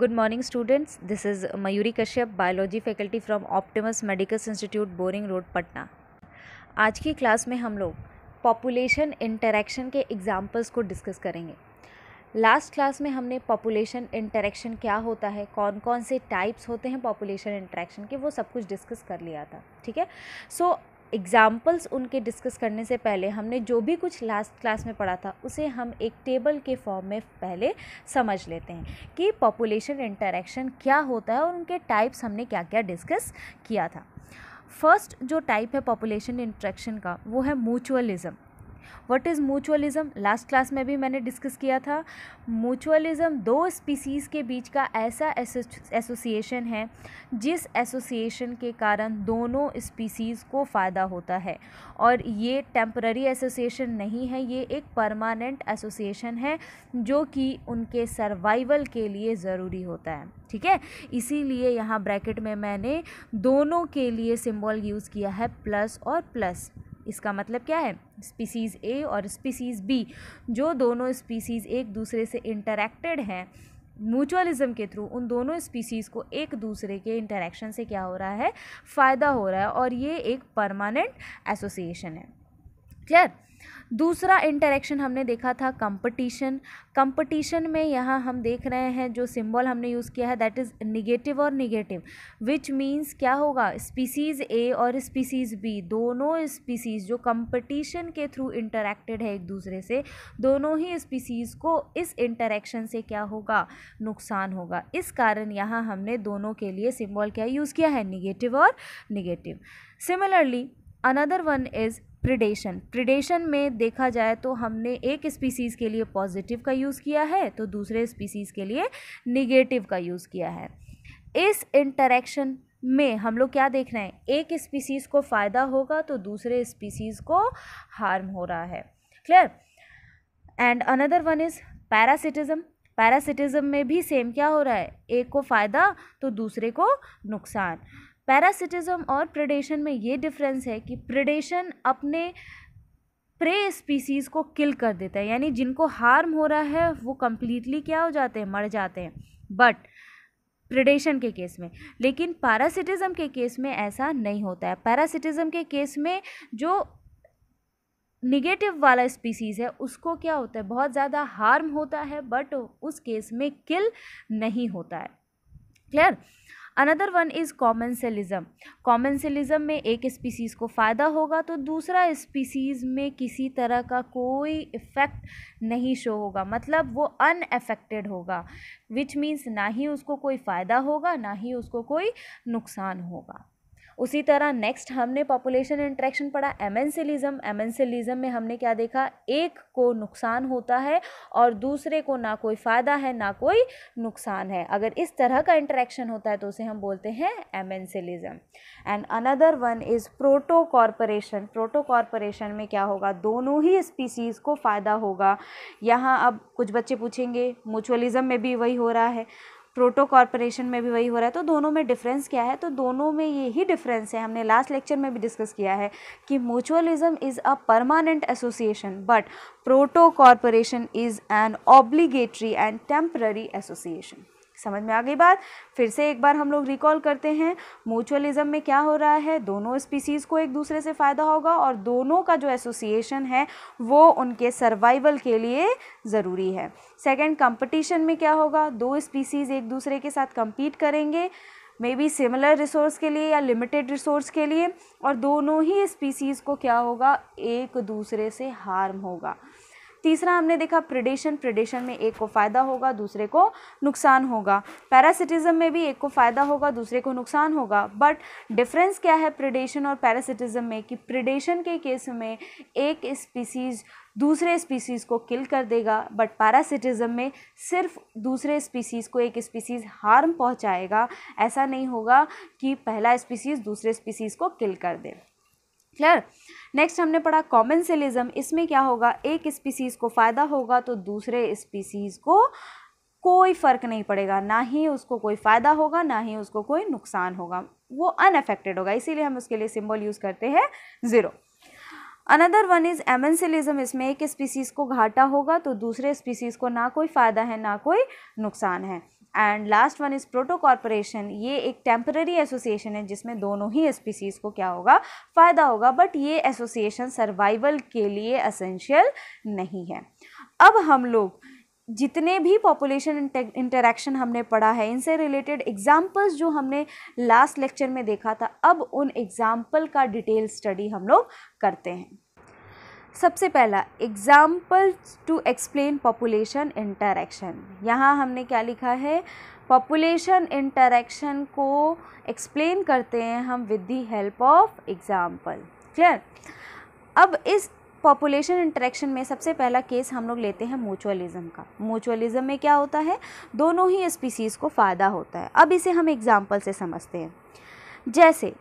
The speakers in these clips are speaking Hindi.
Good morning students this is Mayuri Kashyap biology faculty from Optimus Medical Institute Boring Road Patna आज की क्लास में हम लोग पॉपुलेशन इंटरेक्शन के एग्जाम्पल्स को डिस्कस करेंगे लास्ट क्लास में हमने पॉपुलेशन इंटरेक्शन क्या होता है कौन कौन से टाइप्स होते हैं पॉपुलेशन इंटरेक्शन के वो सब कुछ डिस्कस कर लिया था ठीक है सो एग्ज़ाम्पल्स उनके डिस्कस करने से पहले हमने जो भी कुछ लास्ट क्लास में पढ़ा था उसे हम एक टेबल के फॉर्म में पहले समझ लेते हैं कि पॉपुलेशन इंटरेक्शन क्या होता है और उनके टाइप्स हमने क्या क्या डिस्कस किया था फर्स्ट जो टाइप है पॉपुलेशन इंट्रैक्शन का वो है mutualism what is mutualism last class में भी मैंने डिस्कस किया था म्यूचुअलिज़्म दो स्पीसीज़ के बीच का ऐसा एसोसिएशन है जिस एसोसिएशन के कारण दोनों स्पीसीज़ को फ़ायदा होता है और ये टेम्प्ररी एसोसिएशन नहीं है ये एक परमानेंट एसोसिएशन है जो कि उनके सर्वाइवल के लिए ज़रूरी होता है ठीक है इसीलिए यहाँ ब्रैकेट में मैंने दोनों के लिए सिंबल यूज़ किया है प्लस और प्लस इसका मतलब क्या है स्पीसीज़ ए और स्पीसीज़ बी जो दोनों स्पीसीज़ एक दूसरे से इंटरेक्टेड हैं म्यूचुअलिज्म के थ्रू उन दोनों स्पीसीज़ को एक दूसरे के इंटरेक्शन से क्या हो रहा है फ़ायदा हो रहा है और ये एक परमानेंट एसोसिएशन है क्लियर दूसरा इंटरेक्शन हमने देखा था कंपटीशन कंपटीशन में यहाँ हम देख रहे हैं जो सिंबल हमने यूज़ किया है दैट इज़ निगेटिव और निगेटिव विच मीन्स क्या होगा स्पीसीज़ ए और स्पीसीज़ बी दोनों स्पीसीज़ जो कंपटीशन के थ्रू इंटरेक्टेड है एक दूसरे से दोनों ही स्पीसीज़ को इस इंटरेक्शन से क्या होगा नुकसान होगा इस कारण यहाँ हमने दोनों के लिए सिम्बॉल क्या यूज़ किया है निगेटिव और negative similarly another one is predation predation में देखा जाए तो हमने एक स्पीसीज़ के लिए पॉजिटिव का यूज़ किया है तो दूसरे स्पीसीज़ के लिए निगेटिव का यूज़ किया है इस इंटरेक्शन में हम लोग क्या देख रहे हैं एक स्पीसीज़ को फ़ायदा होगा तो दूसरे स्पीसीज़ को हार्म हो रहा है clear and another one is parasitism parasitism में भी सेम क्या हो रहा है एक को फ़ायदा तो दूसरे को नुकसान पैरासिटिज्म और प्रेडेशन में ये डिफरेंस है कि प्रेडेशन अपने प्रे स्पीसीज़ को किल कर देता है यानी जिनको हार्म हो रहा है वो कम्प्लीटली क्या हो जाते हैं मर जाते हैं बट प्रडेशन के केस में लेकिन पैरासिटिज्म के केस में ऐसा नहीं होता है पैरासिटिज्म के केस में जो निगेटिव वाला स्पीसीज़ है उसको क्या होता है बहुत ज़्यादा हार्म होता है बट उस केस में किल नहीं होता है clear another one is commensalism commensalism में एक स्पीसीज़ को फ़ायदा होगा तो दूसरा स्पीसीज़ में किसी तरह का कोई इफ़ेक्ट नहीं शो होगा मतलब वो अनएफेक्टेड होगा विच मीन्स ना ही उसको कोई फ़ायदा होगा ना ही उसको कोई नुकसान होगा उसी तरह नेक्स्ट हमने पॉपुलेशन इंट्रैक्शन पढ़ा एमेंसिलिज्म एमेंसिलिज्म में हमने क्या देखा एक को नुकसान होता है और दूसरे को ना कोई फ़ायदा है ना कोई नुकसान है अगर इस तरह का इंट्रैक्शन होता है तो उसे हम बोलते हैं amensalism and another one is proto cooperation proto cooperation में क्या होगा दोनों ही स्पीसीज़ को फ़ायदा होगा यहाँ अब कुछ बच्चे पूछेंगे म्यूचुअलिज़म में भी वही हो रहा है प्रोटो कॉरपोरेशन में भी वही हो रहा है तो दोनों में डिफरेंस क्या है तो दोनों में यही डिफरेंस है हमने लास्ट लेक्चर में भी डिस्कस किया है कि mutualism is a permanent association but proto cooperation is an obligatory and temporary association समझ में आ गई बात फिर से एक बार हम लोग रिकॉल करते हैं म्यूचुअलिज्म में क्या हो रहा है दोनों स्पीसीज़ को एक दूसरे से फ़ायदा होगा और दोनों का जो एसोसिएशन है वो उनके सर्वाइवल के लिए ज़रूरी है सेकेंड कंपटीशन में क्या होगा दो स्पीसीज़ एक दूसरे के साथ कम्पीट करेंगे मे बी सिमिलर रिसोर्स के लिए या लिमिटेड रिसोर्स के लिए और दोनों ही स्पीसीज़ को क्या होगा एक दूसरे से हार्म होगा तीसरा हमने देखा प्रिडेशन प्रिडेशन में एक को फ़ायदा होगा दूसरे को नुकसान होगा पैरासिटिज़म में भी एक को फ़ायदा होगा दूसरे को नुकसान होगा बट डिफरेंस क्या है प्रिडेशन और पैरासिटिज़म में कि प्रिडेशन के केस में एक स्पीसीज़ दूसरे स्पीसीज़ को किल कर देगा बट पैरासिटिज़म में सिर्फ दूसरे स्पीसीज़ को एक स्पीसीज़ हार्म पहुँचाएगा ऐसा नहीं होगा कि पहला स्पीसीज़ दूसरे स्पीसीज़ को किल कर दे क्लियर नेक्स्ट हमने पढ़ा कॉमन इसमें क्या होगा एक स्पीसीज़ को फ़ायदा होगा तो दूसरे स्पीसीज़ को कोई फ़र्क नहीं पड़ेगा ना ही उसको कोई फ़ायदा होगा ना ही उसको कोई नुकसान होगा वो अनअफेक्टेड होगा इसीलिए हम उसके लिए सिंबल यूज़ करते हैं zero another one is amensalism इसमें एक स्पीसीज़ को घाटा होगा तो दूसरे स्पीसीज़ को ना कोई फ़ायदा है ना कोई नुकसान है and last one is proto cooperation ये एक टेम्पररी एसोसिएशन है जिसमें दोनों ही स्पीसीज़ को क्या होगा फ़ायदा होगा बट ये एसोसिएशन सर्वाइवल के लिए असेंशियल नहीं है अब हम लोग जितने भी पॉपुलेशन इंटरेक्शन हमने पढ़ा है इनसे रिलेटेड एग्जाम्पल्स जो हमने लास्ट लेक्चर में देखा था अब उन एग्ज़ाम्पल का डिटेल स्टडी हम लोग करते हैं सबसे पहला example to explain population interaction यहाँ हमने क्या लिखा है पॉपुलेशन इंटरेक्शन को एक्सप्लेन करते हैं हम with the help of example clear अब इस पॉपुलेशन इंटरेक्शन में सबसे पहला केस हम लोग लेते हैं म्यूचुअलिज्म का म्यूचुअलिज्म में क्या होता है दोनों ही स्पीसीज़ को फ़ायदा होता है अब इसे हम एग्ज़ाम्पल से समझते हैं जैसे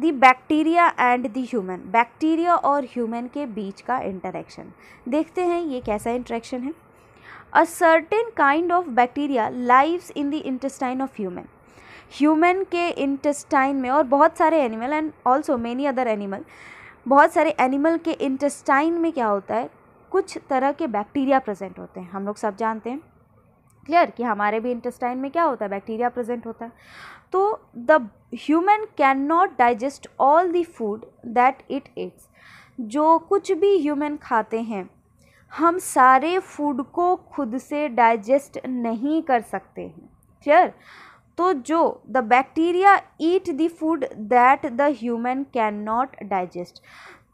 the bacteria and the human bacteria और ह्यूमन के बीच का इंटरेक्शन देखते हैं ये कैसा इंटरेक्शन है a certain kind of bacteria lives in the intestine of human human के इंटेस्टाइन में और बहुत सारे animal and also many other animal बहुत सारे एनिमल के इंटेस्टाइन में क्या होता है कुछ तरह के बैक्टीरिया प्रेजेंट होते हैं हम लोग सब जानते हैं क्लियर कि हमारे भी इंटेस्टाइन में क्या होता है बैक्टीरिया प्रेजेंट होता है तो the human can not digest all the food that it eats जो कुछ भी ह्यूमन खाते हैं हम सारे फूड को खुद से डाइजेस्ट नहीं कर सकते हैं क्लियर तो जो the bacteria eat the food that the human can not digest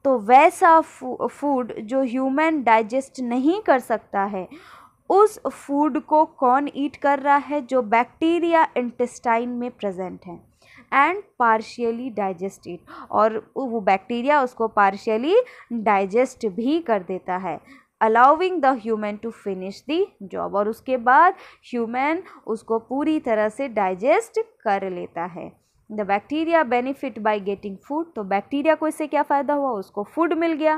तो वैसा फूड जो ह्यूमन डाइजेस्ट नहीं कर सकता है उस फूड को कौन ईट कर रहा है जो बैक्टीरिया इंटेस्टाइन में प्रेजेंट है एंड पार्शियली डाइजेस्टेड और वो बैक्टीरिया उसको पार्शियली डाइजेस्ट भी कर देता है allowing the human to finish the job और उसके बाद ह्यूमन उसको पूरी तरह से डाइजेस्ट कर लेता है the bacteria benefit by getting food तो बैक्टीरिया को इससे क्या फ़ायदा हुआ उसको फूड मिल गया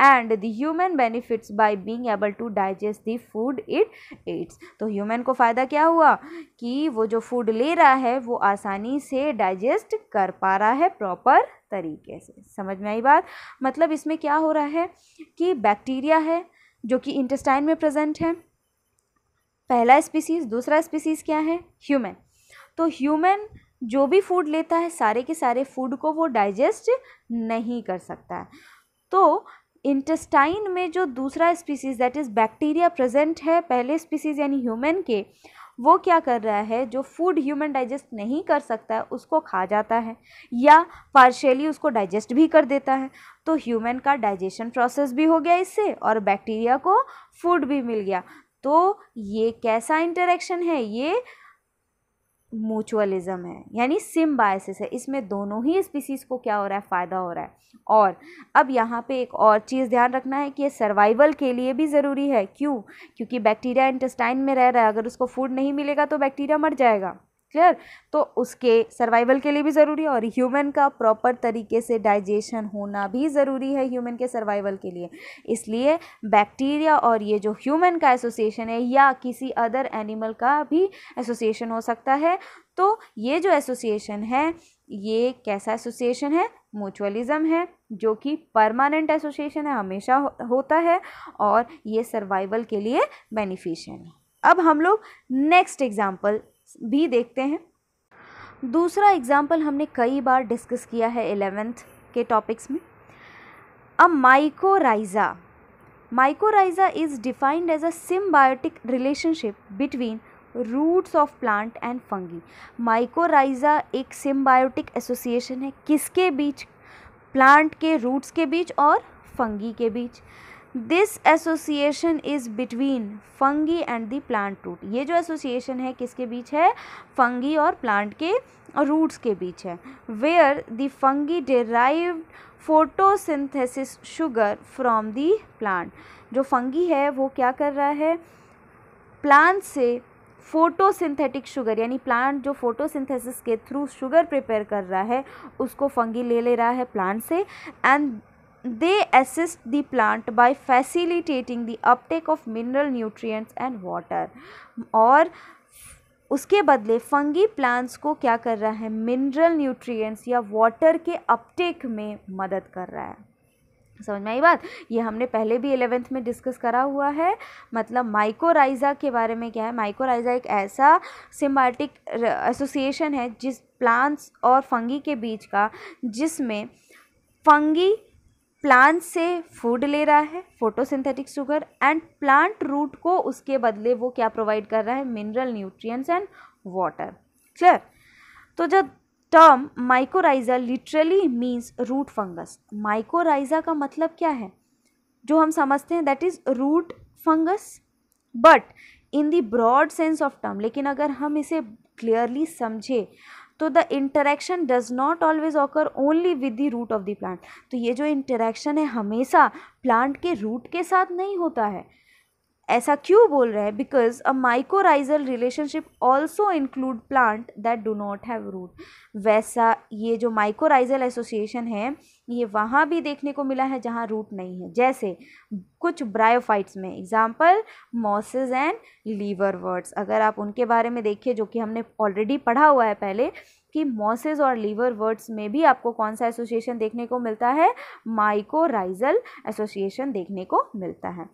and the human benefits by being able to digest the food it eats तो ह्यूमन को फ़ायदा क्या हुआ कि वो जो फूड ले रहा है वो आसानी से डाइजेस्ट कर पा रहा है प्रॉपर तरीके से समझ में आई बात मतलब इसमें क्या हो रहा है कि बैक्टीरिया है जो कि इंटेस्टाइन में प्रजेंट है पहला स्पीसीज़ दूसरा स्पीसीज़ क्या है ह्यूमन तो ह्यूमन जो भी फूड लेता है सारे के सारे फूड को वो डाइजेस्ट नहीं कर सकता है तो इंटेस्टाइन में जो दूसरा species that is bacteria present है पहले स्पीसीज यानी ह्यूमन के वो क्या कर रहा है जो फूड ह्यूमन डाइजेस्ट नहीं कर सकता है उसको खा जाता है या पार्शियली उसको डाइजेस्ट भी कर देता है तो ह्यूमन का डाइजेशन प्रोसेस भी हो गया इससे और बैक्टीरिया को फूड भी मिल गया तो ये कैसा इंटरेक्शन है ये म्यूचुअलिज़्म है यानी सिम्बायसिस है इसमें दोनों ही स्पीसीज़ को क्या हो रहा है फ़ायदा हो रहा है और अब यहाँ पे एक और चीज़ ध्यान रखना है कि ये सर्वाइवल के लिए भी ज़रूरी है क्यों क्योंकि बैक्टीरिया इंटेस्टाइन में रह रहा है अगर उसको फूड नहीं मिलेगा तो बैक्टीरिया मर जाएगा क्लियर तो उसके सर्वाइवल के लिए भी ज़रूरी है और ह्यूमन का प्रॉपर तरीके से डाइजेशन होना भी ज़रूरी है ह्यूमन के सर्वाइवल के लिए इसलिए बैक्टीरिया और ये जो ह्यूमन का एसोसिएशन है या किसी अदर एनिमल का भी एसोसिएशन हो सकता है तो ये जो एसोसिएशन है ये कैसा एसोसिएशन है म्यूचुअलिज़्म है जो कि परमानेंट एसोसिएशन है हमेशा हो, होता है और ये सर्वाइवल के लिए बेनिफिशियल है अब हम लोग नेक्स्ट एग्जाम्पल भी देखते हैं दूसरा एग्ज़ाम्पल हमने कई बार डिस्कस किया है एलेवेंथ के टॉपिक्स में a mycorrhiza mycorrhiza is defined as a symbiotic relationship between roots of plant and fungi mycorrhiza एक सिम्बायोटिक एसोसिएशन है किसके बीच प्लांट के रूट्स के बीच और फंगी के बीच this association is between fungi and the plant root ये जो एसोसिएशन है किसके बीच है फंगी और प्लांट के रूट्स के बीच है where the fungi photo photosynthesis sugar from the plant जो फंगी है वो क्या कर रहा है प्लांट से फोटोसिंथेटिक शुगर यानी प्लांट जो फोटोसिंथेसिस के थ्रू शुगर प्रिपेयर कर रहा है उसको फंगी ले ले रहा है प्लांट से and they assist the plant by facilitating the uptake of mineral nutrients and water और उसके बदले फंगी प्लांट्स को क्या कर रहा है मिनरल न्यूट्रिएंट्स या वाटर के अपटेक में मदद कर रहा है समझ में आई बात ये हमने पहले भी एलेवेंथ में डिस्कस करा हुआ है मतलब माइकोराइज़ा के बारे में क्या है माइकोराइज़ा एक ऐसा सिम्बाटिक एसोसिएशन है जिस प्लांट्स और फंगी के बीच का जिसमें फंगी प्लांट से फूड ले रहा है photosynthetic sugar and plant root को उसके बदले वो क्या प्रोवाइड कर रहा है mineral nutrients and water clear तो जब term mycorrhiza literally means root fungus mycorrhiza का मतलब क्या है जो हम समझते हैं that is root fungus but in the broad sense of term लेकिन अगर हम इसे क्लियरली समझे तो the interaction does not always occur only with the root of the plant तो ये जो इंटरेक्शन है हमेशा प्लांट के रूट के साथ नहीं होता है ऐसा क्यों बोल रहे हैं because a mycorrhizal relationship also include plant that do not have root वैसा ये जो माइकोराइजल एसोसिएशन है ये वहाँ भी देखने को मिला है जहाँ रूट नहीं है जैसे कुछ ब्रायोफाइट्स में example mosses and liverworts अगर आप उनके बारे में देखिए जो कि हमने ऑलरेडी पढ़ा हुआ है पहले कि मॉसेज और लीवर वर्ड्स में भी आपको कौन सा एसोसिएशन देखने को मिलता है माइकोराइजल एसोसिएशन देखने को मिलता है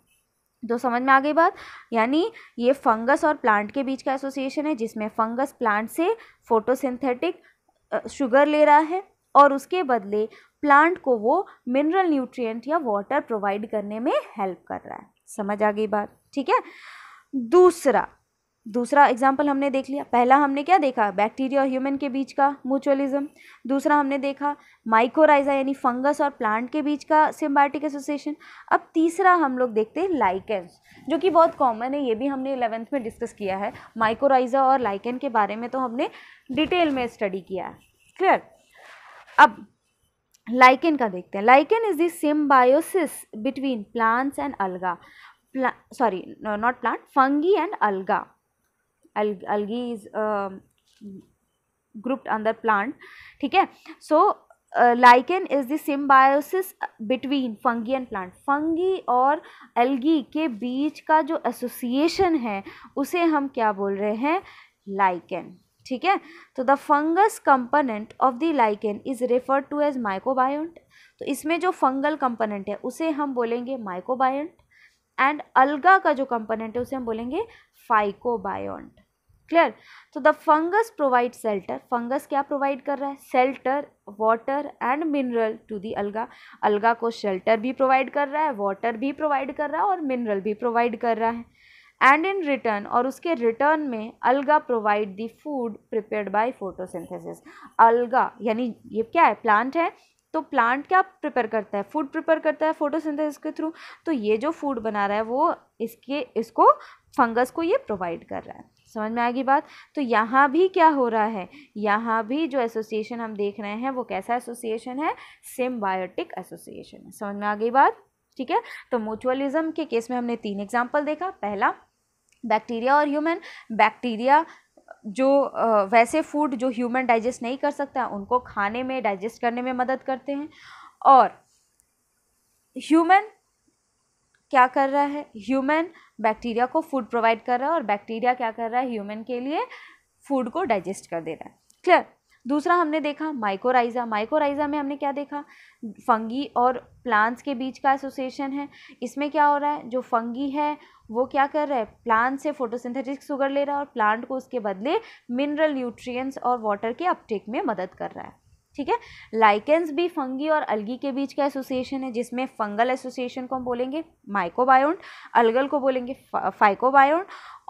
तो समझ में आ गई बात यानी ये फंगस और प्लांट के बीच का एसोसिएशन है जिसमें फंगस प्लांट से फोटोसिंथेटिक शुगर ले रहा है और उसके बदले प्लांट को वो मिनरल न्यूट्रिएंट या वाटर प्रोवाइड करने में हेल्प कर रहा है समझ आ गई बात ठीक है दूसरा दूसरा एग्जाम्पल हमने देख लिया पहला हमने क्या देखा बैक्टीरिया और ह्यूमन के बीच का म्यूचुअलिज्म दूसरा हमने देखा माइकोराइजा यानी फंगस और प्लांट के बीच का सिम्बायोटिक एसोसिएशन अब तीसरा हम लोग देखते हैं लाइकेंस जो कि बहुत कॉमन है ये भी हमने इलेवेंथ में डिस्कस किया है माइकोराइजा और लाइकेन के बारे में तो हमने डिटेल में स्टडी किया है क्लियर अब लाइकेन का देखते हैं lichen is the symbiosis between plants and alga sorry not plant fungi and alga algae algae is uh, grouped under plant ठीक है so lichen is the symbiosis between fungi and plant fungi और एल्गी के बीच का जो एसोसिएशन है उसे हम क्या बोल रहे हैं लाइकन ठीक है तो the fungus component of the lichen is referred to as mycobiont तो इसमें जो फंगल कंपोनेंट है उसे हम बोलेंगे माइकोबायोंट एंड अलगा का जो कंपोनेंट है उसे हम बोलेंगे फाइकोबायोंट क्लियर तो the fungus provide shelter fungus क्या प्रोवाइड कर रहा है shelter water and mineral to the alga alga को शेल्टर भी प्रोवाइड कर रहा है वाटर भी प्रोवाइड कर रहा है और मिनरल भी प्रोवाइड कर रहा है एंड इन रिटर्न और उसके रिटर्न में alga provide the food prepared by photosynthesis alga यानी ये क्या है प्लांट है तो प्लांट क्या प्रिपेयर करता है फूड प्रिपेयर करता है फोटोसिंथेसिस के थ्रू तो ये जो फूड बना रहा है वो इसके इसको फंगस को ये प्रोवाइड कर रहा है समझ में आ गई बात तो यहाँ भी क्या हो रहा है यहाँ भी जो एसोसिएशन हम देख रहे हैं वो कैसा एसोसिएशन है सिम्बायोटिक एसोसिएशन है समझ में आ गई बात ठीक है तो म्यूचुअलिज्म के केस में हमने तीन एग्जाम्पल देखा पहला बैक्टीरिया और ह्यूमन बैक्टीरिया जो वैसे फूड जो ह्यूमन डाइजेस्ट नहीं कर सकता उनको खाने में डाइजेस्ट करने में मदद करते हैं और ह्यूमन क्या कर रहा है ह्यूमन बैक्टीरिया को फूड प्रोवाइड कर रहा है और बैक्टीरिया क्या कर रहा है ह्यूमन के लिए फूड को डाइजेस्ट कर दे रहा है क्लियर दूसरा हमने देखा माइकोराइजा माइकोराइजा में हमने क्या देखा फंगी और प्लांट्स के बीच का एसोसिएशन है इसमें क्या हो रहा है जो फंगी है वो क्या कर रहा है प्लांट से फोटोसिंथेटिक सुगर ले रहा है और प्लांट को उसके बदले मिनरल न्यूट्रिएंट्स और वाटर के अपटेक में मदद कर रहा है ठीक है लाइकेंस भी फंगी और अलगी के बीच का एसोसिएशन है जिसमें फंगल एसोसिएशन को हम बोलेंगे माइकोबायोंट अलगल को बोलेंगे फाइकोबायोंट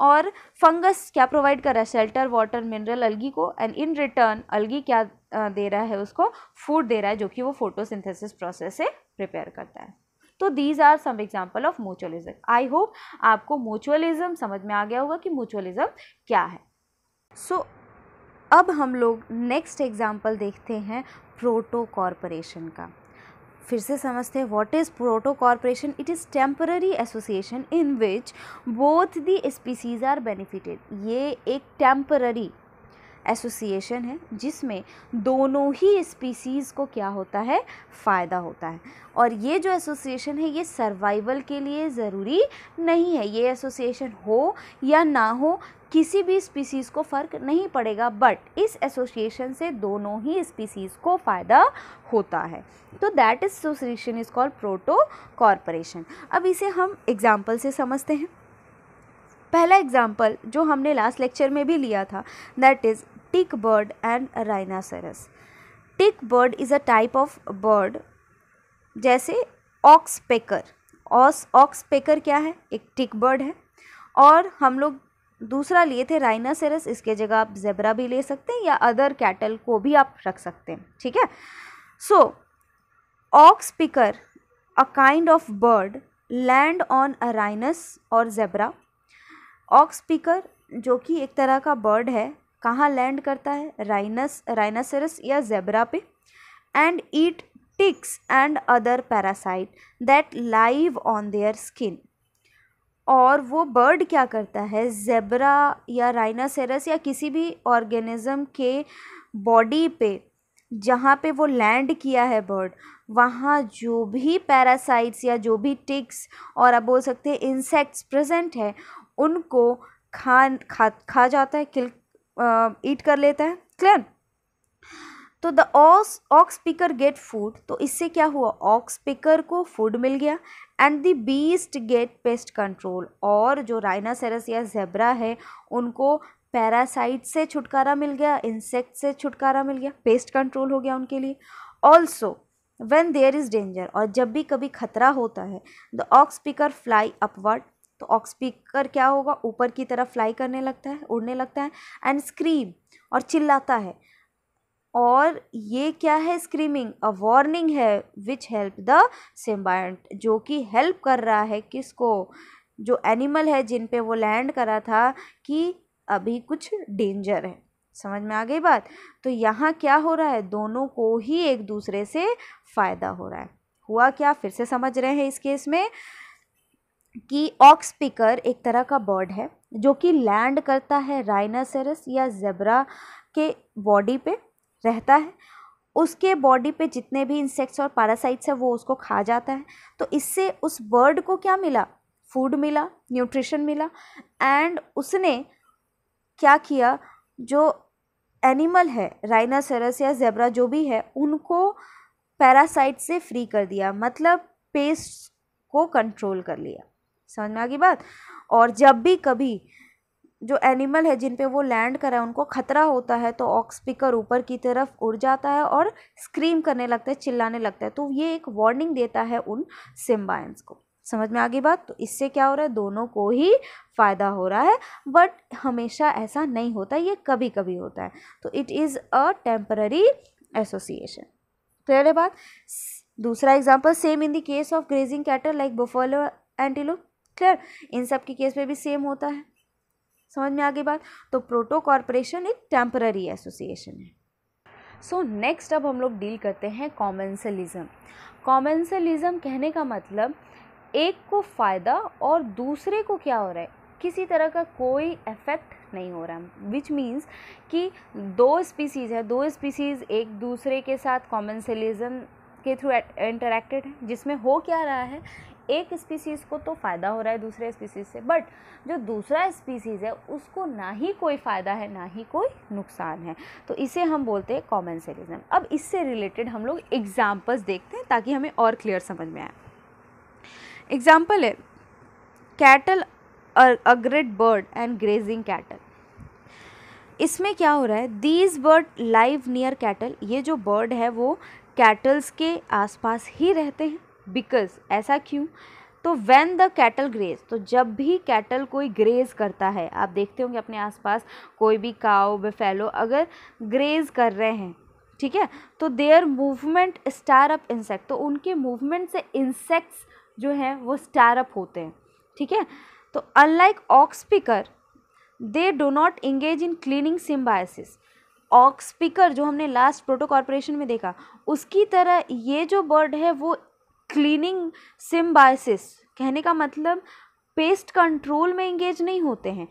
और फंगस क्या प्रोवाइड कर रहा है शेल्टर वाटर मिनरल अलगी को एंड इन रिटर्न अलगी क्या दे रहा है उसको फूड दे रहा है जो कि वो फोटोसिंथेसिस प्रोसेस से प्रिपेयर करता है तो these are some example of mutualism I hope आपको म्यूचुअलिज्म समझ में आ गया होगा कि म्यूचुअलिज्म क्या है सो so, अब हम लोग नेक्स्ट एग्ज़ाम्पल देखते हैं प्रोटो कॉरपोरेशन का फिर से समझते हैं what is proto cooperation it is temporary association in which both the species are benefited ये एक टेम्पररी एसोसिएशन है जिसमें दोनों ही स्पीसीज़ को क्या होता है फ़ायदा होता है और ये जो एसोसिएशन है ये सर्वाइवल के लिए ज़रूरी नहीं है ये एसोसिएशन हो या ना हो किसी भी स्पीसीज़ को फ़र्क नहीं पड़ेगा बट इस एसोसिएशन से दोनों ही स्पीसीज़ को फ़ायदा होता है तो that is association is called proto cooperation अब इसे हम एग्ज़ाम्पल से समझते हैं पहला एग्ज़ाम्पल जो हमने लास्ट लेक्चर में भी लिया था that is tick bird and rhinoceros tick bird is a type of bird जैसे oxpecker ox oxpecker क्या है एक टिक बर्ड है और हम लोग दूसरा लिए थे राइनासेरस इसके जगह आप जेबरा भी ले सकते हैं या अदर कैटल को भी आप रख सकते हैं ठीक है so oxpecker a kind of bird land on a rhinos और जेबरा ऑक्स पिकर जो कि एक तरह का बर्ड है कहाँ लैंड करता है राइनस राइनासेरस या जेबरा पे and eat ticks and other parasite that live on their skin और वो बर्ड क्या करता है ज़ेबरा या राइनासेरस या किसी भी ऑर्गेनिज़म के बॉडी पे जहाँ पे वो लैंड किया है बर्ड वहाँ जो भी पैरासाइट्स या जो भी टिक्स और आप बोल सकते हैं इंसेक्ट्स प्रेजेंट है उनको खान खा खा जाता है किल ईट कर लेता है क्लियर तो the ox oxpecker get food तो इससे क्या हुआ ऑक्स पिकर को फूड मिल गया and the beast get pest control और जो राइनासेरस या जेबरा है उनको पैरासाइट से छुटकारा मिल गया इंसेक्ट से छुटकारा मिल गया पेस्ट कंट्रोल हो गया उनके लिए also when there is danger और जब भी कभी खतरा होता है the oxpecker fly upward तो ऑक्स पिकर क्या होगा ऊपर की तरफ फ्लाई करने लगता है उड़ने लगता है एंड स्क्रीम और चिल्लाता है और ये क्या है स्क्रीमिंग अ वार्निंग है विच हेल्प द सिम्बायट जो कि हेल्प कर रहा है किसको जो एनिमल है जिन पे वो लैंड करा था कि अभी कुछ डेंजर है समझ में आ गई बात तो यहाँ क्या हो रहा है दोनों को ही एक दूसरे से फ़ायदा हो रहा है हुआ क्या फिर से समझ रहे हैं इस केस में कि ऑक्स पिकर एक तरह का बर्ड है जो कि लैंड करता है राइनासेरस या जेबरा के बॉडी पे रहता है उसके बॉडी पे जितने भी इंसेक्ट्स और पैरासाइट्स है वो उसको खा जाता है तो इससे उस बर्ड को क्या मिला फूड मिला न्यूट्रिशन मिला एंड उसने क्या किया जो एनिमल है राइनासरस या जेबरा जो भी है उनको पैरासाइट से फ्री कर दिया मतलब पेस्ट को कंट्रोल कर लिया समझ में आ गई बात और जब भी कभी जो एनिमल है जिन पे वो लैंड करा उनको खतरा होता है तो ऑक्सपीकर ऊपर की तरफ उड़ जाता है और स्क्रीम करने लगता है चिल्लाने लगता है तो ये एक वार्निंग देता है उन सिम्बायंस को समझ में आ गई बात तो इससे क्या हो रहा है दोनों को ही फ़ायदा हो रहा है बट हमेशा ऐसा नहीं होता ये कभी कभी होता है तो it is a temporary association clear है बात दूसरा example same in the case of grazing cattle like buffalo antelope clear इन सब के केस में भी सेम होता है समझ में आगे बात तो प्रोटो कॉरपोरेशन एक टेम्पररी एसोसिएशन है सो so, नेक्स्ट अब हम लोग डील करते हैं कॉमेंसलिज्म कॉमेंसलिज्म कहने का मतलब एक को फ़ायदा और दूसरे को क्या हो रहा है किसी तरह का कोई इफ़ेक्ट नहीं हो रहा है विच मीन्स कि दो स्पीसीज़ है दो स्पीसीज़ एक दूसरे के साथ कॉमेंसलिज्म के थ्रू इंटरेक्टेड है जिसमें हो क्या रहा है एक स्पीसीज़ को तो फ़ायदा हो रहा है दूसरे स्पीसीज़ से बट जो दूसरा स्पीसीज़ है उसको ना ही कोई फ़ायदा है ना ही कोई नुकसान है तो इसे हम बोलते हैं कॉमन सेलिज्म अब इससे रिलेटेड हम लोग एग्ज़ाम्पल्स देखते हैं ताकि हमें और क्लियर समझ में आए एग्ज़ाम्पल है cattle egret bird and grazing cattle इसमें क्या हो रहा है these bird live near cattle ये जो बर्ड है वो कैटल्स के आसपास ही रहते हैं बिकॉज ऐसा क्यों तो वैन द कैटल ग्रेज तो जब भी कैटल कोई ग्रेज करता है आप देखते होंगे अपने आसपास कोई भी काओ बेफेलो अगर ग्रेज कर रहे हैं ठीक है तो their movement stir up insect तो उनके मूवमेंट से इंसेक्ट्स जो हैं वो स्टार अप होते हैं ठीक है तो unlike oxpecker they do not engage in cleaning symbiosis oxpecker जो हमने लास्ट प्रोटो कॉरपोरेशन में देखा उसकी तरह ये जो बर्ड है वो क्लीनिंग सिम्बायसिस कहने का मतलब पेस्ट कंट्रोल में इंगेज नहीं होते हैं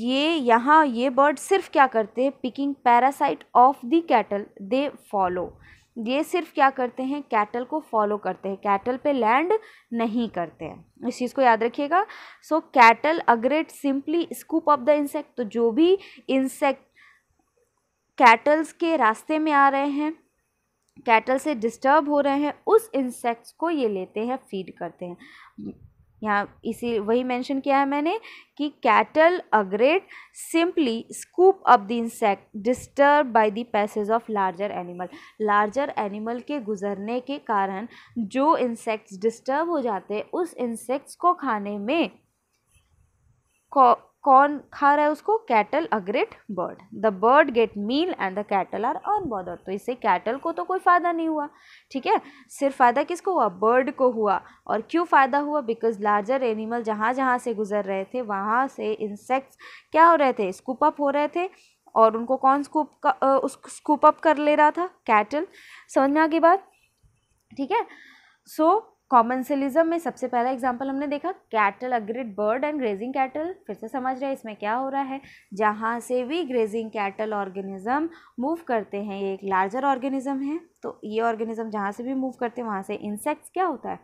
ये यहाँ ये बर्ड सिर्फ क्या करते हैं picking parasite off the cattle they follow ये सिर्फ क्या करते हैं कैटल को फॉलो करते हैं कैटल पे लैंड नहीं करते हैं इस चीज़ को याद रखिएगा so cattle egret simply scoop off the insect तो जो भी इंसेक्ट कैटल्स के रास्ते में आ रहे हैं कैटल से डिस्टर्ब हो रहे हैं उस इंसेक्ट्स को ये लेते हैं फीड करते हैं यहाँ इसी वही मेंशन किया है मैंने कि cattle egret simply scoop up the insect disturb by the passage of larger animal larger animal के गुजरने के कारण जो इंसेक्ट्स डिस्टर्ब हो जाते हैं उस इंसेक्ट्स को खाने में कौन खा रहा है उसको cattle egret bird the bird get meal and the cattle are border तो इससे कैटल को तो कोई फ़ायदा नहीं हुआ ठीक है सिर्फ फ़ायदा किसको हुआ बर्ड को हुआ और क्यों फ़ायदा हुआ बिकॉज लार्जर एनिमल जहाँ जहाँ से गुजर रहे थे वहाँ से इंसेक्ट्स क्या हो रहे थे स्कूप अप हो रहे थे और उनको कौन स्कूप उस स्कूप अप कर ले रहा था कैटल समझ में आ गई बात ठीक है सो so, कॉमनसेलिज्म में सबसे पहला एग्जाम्पल हमने देखा cattle egret bird and grazing cattle फिर से समझ रहे हैं इसमें क्या हो रहा है जहाँ से भी ग्रेजिंग कैटल ऑर्गेनिज्म मूव करते हैं ये एक लार्जर ऑर्गेनिज्म है तो ये ऑर्गेनिज्म जहाँ से भी मूव करते हैं वहाँ से इंसेक्ट्स क्या होता है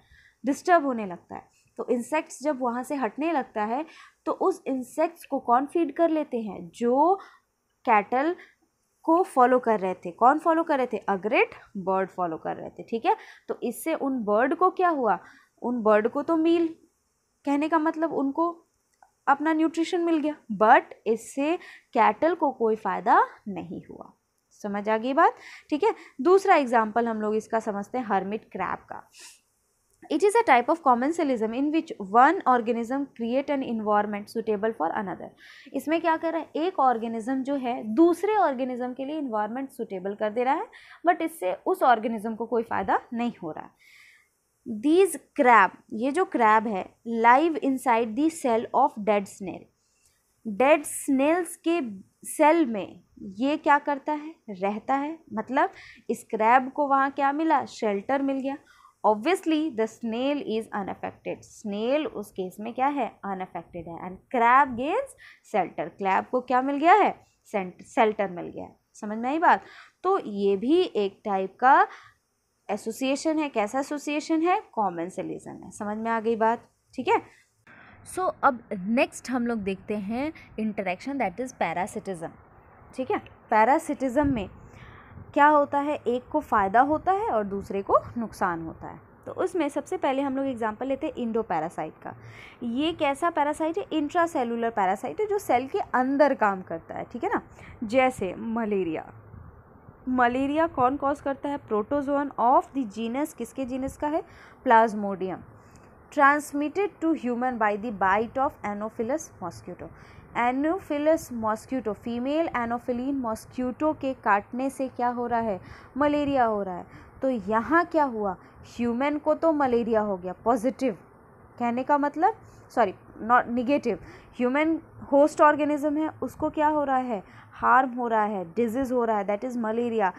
डिस्टर्ब होने लगता है तो इंसेक्ट्स जब वहाँ से हटने लगता है तो उस इंसेक्ट्स को कौन फीड कर लेते हैं जो कैटल को फॉलो कर रहे थे कौन फॉलो कर रहे थे अग्रेट बर्ड फॉलो कर रहे थे ठीक है तो इससे उन बर्ड को क्या हुआ उन बर्ड को तो मील कहने का मतलब उनको अपना न्यूट्रिशन मिल गया बट इससे कैटल को कोई फ़ायदा नहीं हुआ समझ आ गई बात ठीक है दूसरा एग्जाम्पल हम लोग इसका समझते हैं हर्मिट क्रैप का It is a type of commensalism in which one organism create an environment suitable for another. इसमें क्या कर रहा है एक organism जो है दूसरे organism के लिए environment suitable कर दे रहा है but इससे उस organism को कोई फ़ायदा नहीं हो रहा दीज क्रैब ये जो क्रैब है live inside the shell of dead snail dead snails के सेल में ये क्या करता है रहता है मतलब इस क्रैब को वहाँ क्या मिला शेल्टर मिल गया obviously the snail is unaffected snail उस केस में क्या है अनअफेक्टेड है and crab gains shelter crab को क्या मिल गया है सेल्टर मिल गया है समझ में आई बात तो ये भी एक टाइप का एसोसिएशन है कैसा एसोसिएशन है कॉमन सेलिजन है समझ में आ गई बात ठीक है सो so, अब नेक्स्ट हम लोग देखते हैं इंटरेक्शन दैट इज़ पैरासिटिज्म ठीक है पैरासिटिज्म में क्या होता है एक को फ़ायदा होता है और दूसरे को नुकसान होता है तो उसमें सबसे पहले हम लोग एग्जाम्पल लेते हैं इंडो पैरासाइट का ये कैसा पैरासाइट है इंट्रा सेलुलर पैरासाइट है जो सेल के अंदर काम करता है ठीक है ना जैसे मलेरिया मलेरिया कौन कॉज करता है प्रोटोजोन ऑफ द जीनस किसके जीनस का है plasmodium transmitted to human by the bite of anopheles mosquito anopheles mosquito female anopheline mosquito के काटने से क्या हो रहा है मलेरिया हो रहा है तो यहाँ क्या हुआ ह्यूमन को तो मलेरिया हो गया पॉजिटिव कहने का मतलब sorry not negative human host organism है उसको क्या हो रहा है हार्म हो रहा है डिजीज़ हो रहा है that is malaria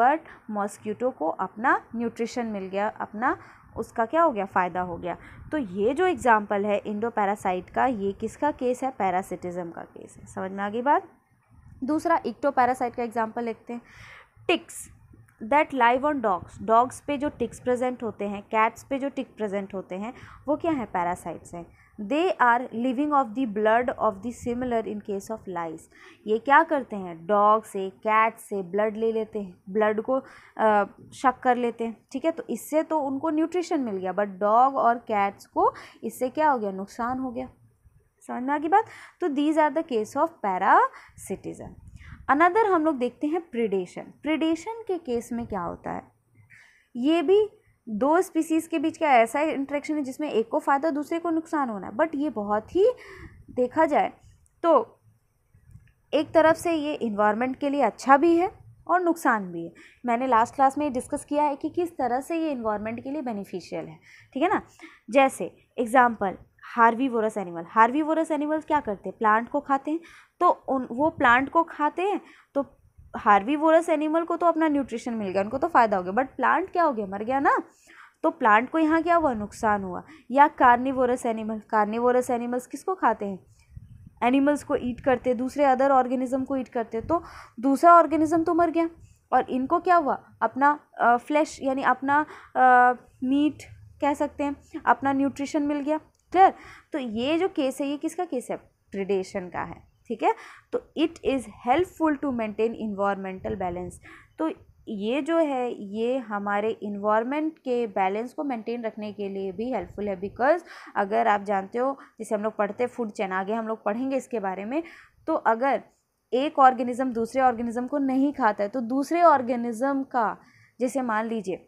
but mosquito को अपना न्यूट्रिशन मिल गया अपना उसका क्या हो गया फ़ायदा हो गया तो ये जो एग्ज़ाम्पल है इंडो पैरासाइट का ये किसका केस है पैरासिटिज़म का केस है समझ में आ गई बात दूसरा इक्टो पैरासाइट का एग्ज़ाम्पल लिखते हैं ticks that live on dogs dogs पे जो टिक्स प्रेजेंट होते हैं कैट्स पे जो टिक प्रेजेंट होते हैं वो क्या है पैरासाइट्स हैं they are living off the blood of the similar in case of lice ये क्या करते हैं डॉग से कैट से ब्लड ले लेते हैं ब्लड को आ, शक कर लेते हैं ठीक है तो इससे तो उनको न्यूट्रिशन मिल गया बट डॉग और कैट्स को इससे क्या हो गया नुकसान हो गया समझ में आ गई बात तो these are the case of citizen another हम लोग देखते हैं प्रिडेशन प्रिडेशन के केस में क्या होता है ये भी दो स्पीसीज़ के बीच का ऐसा इंट्रैक्शन है जिसमें एक को फ़ायदा दूसरे को नुकसान होना है बट ये बहुत ही देखा जाए तो एक तरफ से ये इन्वायरमेंट के लिए अच्छा भी है और नुकसान भी है मैंने लास्ट क्लास में डिस्कस किया है कि किस तरह से ये इन्वायरमेंट के लिए बेनिफिशियल है ठीक है ना जैसे example herbivorous animal herbivorous animal क्या करते हैं प्लांट को खाते हैं तो उन वो प्लांट को खाते हैं तो वोरस एनिमल को तो अपना न्यूट्रिशन मिल गया उनको तो फ़ायदा हो गया बट प्लांट क्या हो गया मर गया ना तो प्लांट को यहाँ क्या हुआ नुकसान हुआ या कार्निवोरस एनिमल कार्निवोरस एनिमल्स किसको खाते हैं एनिमल्स को ईट करते दूसरे अदर ऑर्गेनिज्म को ईट करते तो दूसरा ऑर्गेनिज्म तो मर गया और इनको क्या हुआ अपना फ्लैश यानी अपना मीट कह सकते हैं अपना न्यूट्रिशन मिल गया क्लियर तो ये जो केस है ये किसका केस है प्रिडेशन का है ठीक है तो it is helpful to maintain environmental balance तो ये जो है ये हमारे इन्वामेंट के बैलेंस को मेंटेन रखने के लिए भी हेल्पफुल है बिकॉज अगर आप जानते हो जैसे हम लोग पढ़ते फूड चैन आगे हम लोग पढ़ेंगे इसके बारे में तो अगर एक ऑर्गेनिज़म दूसरे ऑर्गेनिज़म को नहीं खाता है तो दूसरे ऑर्गेनिज़म का जैसे मान लीजिए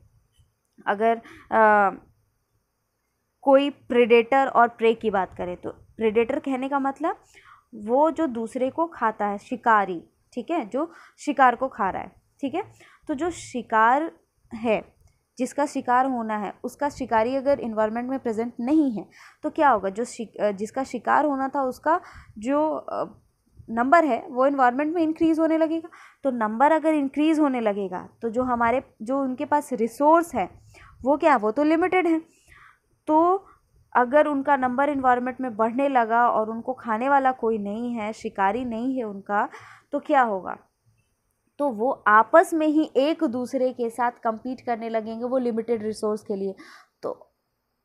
अगर आ, कोई प्रेडेटर और प्रे की बात करें तो प्रेडेटर कहने का मतलब वो जो दूसरे को खाता है शिकारी ठीक है जो शिकार को खा रहा है ठीक है तो जो शिकार है जिसका शिकार होना है उसका शिकारी अगर इन्वायरमेंट में प्रेजेंट नहीं है तो क्या होगा जो शिक, जिसका शिकार होना था उसका जो नंबर है वो इन्वायरमेंट में इंक्रीज़ होने लगेगा तो नंबर अगर इंक्रीज़ होने लगेगा तो जो हमारे जो उनके पास रिसोर्स है वो क्या वो तो लिमिटेड है तो अगर उनका नंबर इन्वायरमेंट में बढ़ने लगा और उनको खाने वाला कोई नहीं है शिकारी नहीं है उनका तो क्या होगा तो वो आपस में ही एक दूसरे के साथ कंपीट करने लगेंगे वो लिमिटेड रिसोर्स के लिए तो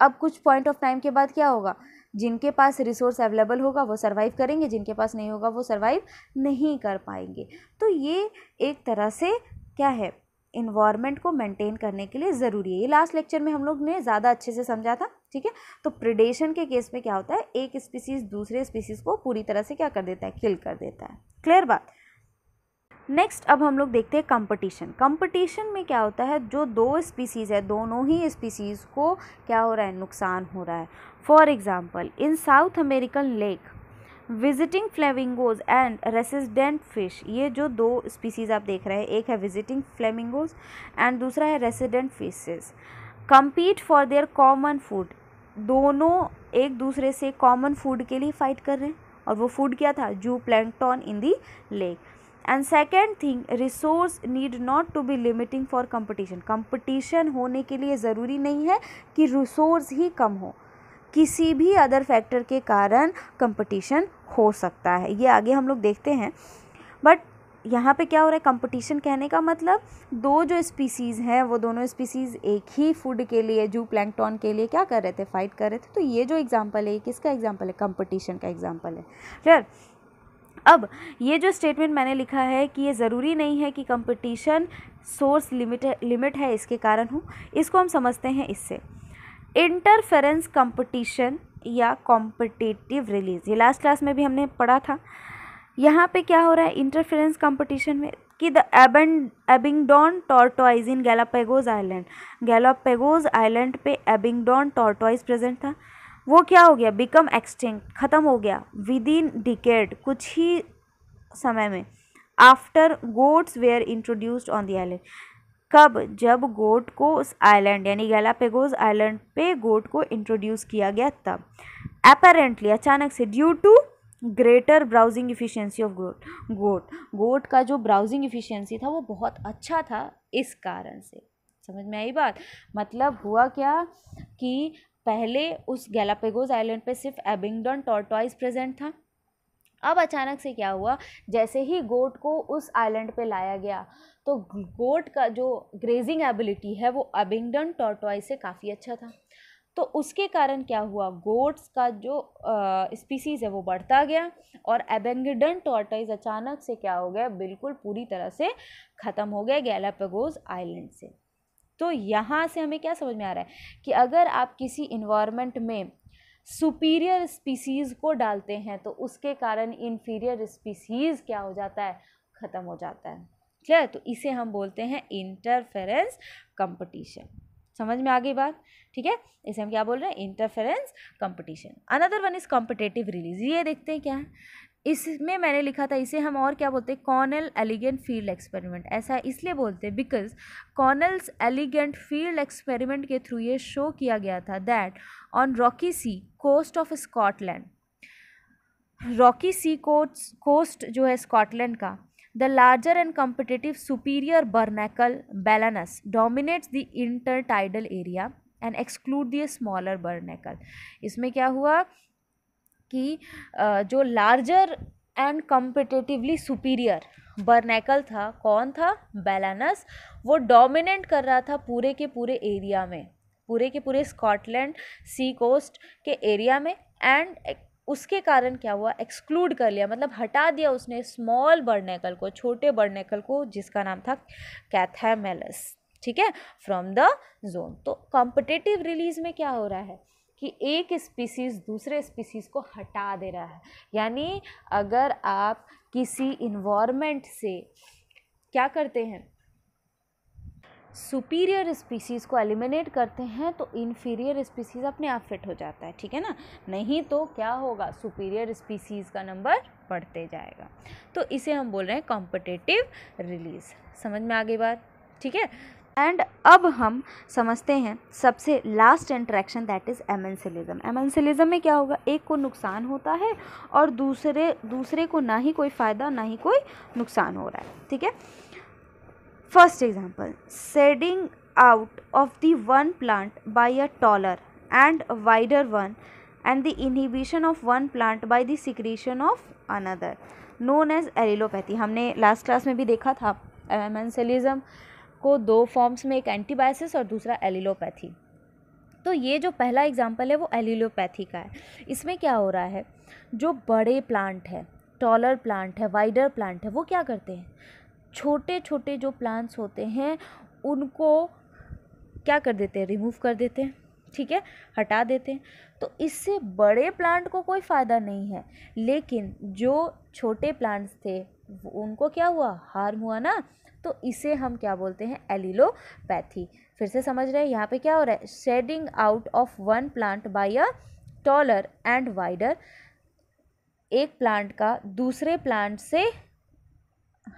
अब कुछ पॉइंट ऑफ टाइम के बाद क्या होगा जिनके पास रिसोर्स अवेलेबल होगा वो सर्वाइव करेंगे जिनके पास नहीं होगा वो सर्वाइव नहीं कर पाएंगे तो ये एक तरह से क्या है इन्वायरमेंट को मेंटेन करने के लिए ज़रूरी है ये लास्ट लेक्चर में हम लोग ने ज़्यादा अच्छे से समझा था ठीक है तो प्रिडेशन के केस में क्या होता है एक स्पीसीज दूसरे स्पीसीज को पूरी तरह से क्या कर देता है किल कर देता है क्लियर बात नेक्स्ट अब हम लोग देखते हैं कंपटीशन कंपटीशन में क्या होता है जो दो स्पीसीज़ है दोनों ही स्पीसीज़ को क्या हो रहा है नुकसान हो रहा है for example in South American lake visiting flamingos and resident fish ये जो दो स्पीसीज़ आप देख रहे हैं एक है विजिटिंग फ्लेमिंगोज एंड दूसरा है resident fishes compete for their common food दोनों एक दूसरे से कॉमन फूड के लिए फाइट कर रहे हैं और वो फूड क्या था zooplankton in the lake and second thing resource need not to be limiting for competition competition होने के लिए ज़रूरी नहीं है कि रिसोर्स ही कम हो किसी भी अदर फैक्टर के कारण कंपटीशन हो सकता है ये आगे हम लोग देखते हैं बट यहाँ पे क्या हो रहा है कंपटीशन कहने का मतलब दो जो स्पीसीज़ हैं वो दोनों स्पीसीज़ एक ही फूड के लिए जू प्लैंकटॉन के लिए क्या कर रहे थे फाइट कर रहे थे तो ये जो एग्ज़ाम्पल है ये किसका एग्ज़ाम्पल है कंपटीशन का एग्ज़ाम्पल है क्लियर अब ये जो स्टेटमेंट मैंने लिखा है कि ये ज़रूरी नहीं है कि कंपटीशन सोर्स लिमिट लिमिट है इसके कारण हूँ इसको हम समझते हैं इससे इंटरफेरेंस कंपटीशन या कॉम्पिटिटिव रिलीज ये लास्ट क्लास में भी हमने पढ़ा था यहाँ पे क्या हो रहा है इंटरफेरेंस कंपटीशन में कि द एबन Abingdon tortoise in Galapagos island Galapagos island पे एबिंगडॉन टॉर्टोइज प्रेजेंट था वो क्या हो गया बिकम एक्सटिंक्ट ख़त्म हो गया विद इन डिकेड कुछ ही समय में after goats were introduced on the island कब जब गोट को उस आइलैंड यानी गैलापेगोज आइलैंड पे गोट को इंट्रोड्यूस किया गया तब अपेरेंटली अचानक से due to greater browsing efficiency of goat goat goat का जो ब्राउजिंग इफ़िशियंसी था वो बहुत अच्छा था इस कारण से समझ में आई बात मतलब हुआ क्या कि पहले उस गैलापेगोज आइलैंड पे सिर्फ एबिंगडन टॉर्टॉइस प्रेजेंट था अब अचानक से क्या हुआ जैसे ही गोट को उस आइलैंड पे लाया गया तो गोट का जो ग्रेजिंग एबिलिटी है वो एबिंगडन टॉर्टॉइस से काफ़ी अच्छा था तो उसके कारण क्या हुआ गोट्स का जो स्पीसीज़ है वो बढ़ता गया और एबेंगडन टॉर्टाइज अचानक से क्या हो गया बिल्कुल पूरी तरह से ख़त्म हो गया गैलापेगोज आइलैंड से तो यहाँ से हमें क्या समझ में आ रहा है कि अगर आप किसी इन्वायरमेंट में सुपीरियर स्पीसीज़ को डालते हैं तो उसके कारण इन्फीरियर स्पीसीज़ क्या हो जाता है ख़त्म हो जाता है क्लियर तो इसे हम बोलते हैं इंटरफेरेंस कंपटीशन समझ में आ गई बात ठीक है इसे हम क्या बोल रहे हैं interference competition another one is competitive release ये देखते हैं क्या है इसमें मैंने लिखा था इसे हम और क्या बोलते हैं कॉर्नल एलिगेंट फील्ड एक्सपेरिमेंट ऐसा इसलिए बोलते हैं because Connell's elegant field experiment के थ्रू ये शो किया गया था that on rocky sea coast of Scotland rocky sea coast coast जो है स्कॉटलैंड का The larger and competitive superior barnacle balanus dominates the intertidal area and exclude the smaller barnacle. इसमें क्या हुआ कि जो larger and competitively superior barnacle था कौन था बेलानस वो डोमिनेट कर रहा था पूरे के पूरे एरिया में पूरे के पूरे स्कॉटलैंड सी कोस्ट के एरिया में एंड उसके कारण क्या हुआ एक्सक्लूड कर लिया मतलब हटा दिया उसने स्मॉल बर्नेकल को छोटे बर्नेकल को जिसका नाम था कैथेमेलस ठीक है फ्रॉम द जोन तो कॉम्पिटेटिव रिलीज में क्या हो रहा है कि एक स्पीसीज़ दूसरे स्पीसीज़ को हटा दे रहा है यानी अगर आप किसी इन्वामेंट से क्या करते हैं सुपीरियर स्पीसीज़ को एलिमिनेट करते हैं तो इन्फीरियर स्पीसीज़ अपने आप फिट हो जाता है ठीक है ना नहीं तो क्या होगा सुपीरियर स्पीसीज़ का नंबर बढ़ते जाएगा तो इसे हम बोल रहे हैं कॉम्पिटेटिव रिलीज समझ में आ गई बात ठीक है एंड अब हम समझते हैं सबसे last interaction that is amensalism amensalism में क्या होगा एक को नुकसान होता है और दूसरे दूसरे को ना ही कोई फ़ायदा ना ही कोई नुकसान हो रहा है ठीक है first example shading out of the one plant by a taller and wider one and the inhibition of one plant by the secretion of another known as allelopathy हमने लास्ट क्लास में भी देखा था एमसेलिज्म को दो फॉर्म्स में एक एंटीबायोसिस और दूसरा एलिलोपैथी तो ये जो पहला एग्जाम्पल है वो एलिलोपैथी का है इसमें क्या हो रहा है जो बड़े प्लांट है टॉलर प्लांट है वाइडर प्लांट है वो क्या करते हैं छोटे छोटे जो प्लांट्स होते हैं उनको क्या कर देते हैं रिमूव कर देते हैं ठीक है हटा देते हैं तो इससे बड़े प्लांट को कोई फ़ायदा नहीं है लेकिन जो छोटे प्लांट्स थे उनको क्या हुआ हार्म हुआ ना तो इसे हम क्या बोलते हैं एलिलोपैथी फिर से समझ रहे हैं यहाँ पे क्या हो रहा है shading out of one plant by a taller and wider एक प्लांट का दूसरे प्लांट से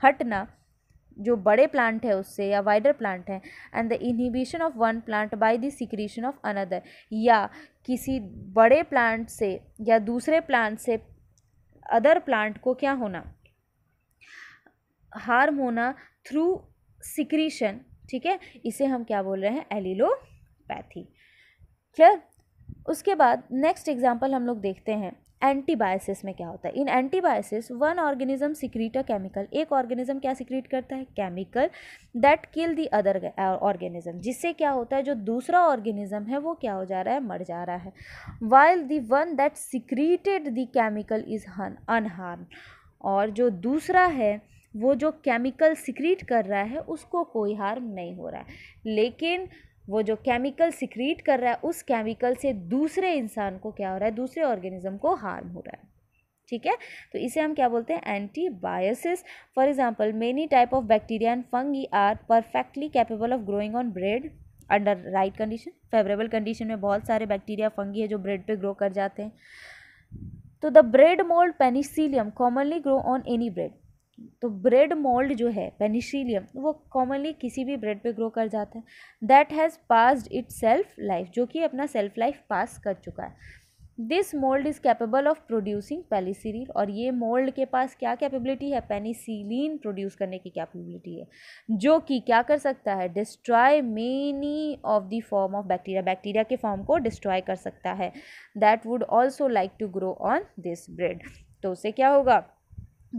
हटना जो बड़े प्लांट है उससे या वाइडर प्लांट है and the inhibition of one plant by the secretion of another या किसी बड़े प्लांट से या दूसरे प्लांट से अदर प्लांट को क्या होना हार्म होना थ्रू सिक्रीशन ठीक है इसे हम क्या बोल रहे हैं एलिलोपैथी क्लियर उसके बाद नेक्स्ट एग्जाम्पल हम लोग देखते हैं एंटीबायोसिस में क्या होता है in antibiosis one organism secrete a chemical एक ऑर्गेनिज्म क्या सिक्रीट करता है chemical that kill the other organism जिससे क्या होता है जो दूसरा ऑर्गेनिज्म है वो क्या हो जा रहा है मर जा रहा है while the one that secreted the chemical is unharm और जो दूसरा है वो जो केमिकल सिक्रीट कर रहा है उसको कोई हार्म नहीं हो रहा है लेकिन वो जो केमिकल सिक्रीट कर रहा है उस केमिकल से दूसरे इंसान को क्या हो रहा है दूसरे ऑर्गेनिज्म को हार्म हो रहा है ठीक है तो इसे हम क्या बोलते हैं antibiosis for example many type of bacteria and fungi are perfectly capable of growing on bread under right condition favourable condition में बहुत सारे बैक्टीरिया फंगी है जो ब्रेड पे ग्रो कर जाते हैं तो the bread mould penicillium commonly grow on any bread तो ब्रेड मोल्ड जो है पेनिशीलियम वो कॉमनली किसी भी ब्रेड पे ग्रो कर जाता है that has passed it shelf life जो कि अपना सेल्फ लाइफ पास कर चुका है this mould is capable of producing penicillin और ये मोल्ड के पास क्या कैपेबिलिटी है पेनीसीलिन प्रोड्यूस करने की कैपेबिलिटी है जो कि क्या कर सकता है destroy many of the form of bacteria bacteria के फॉर्म को डिस्ट्रॉय कर सकता है that would also like to grow on this bread तो उससे क्या होगा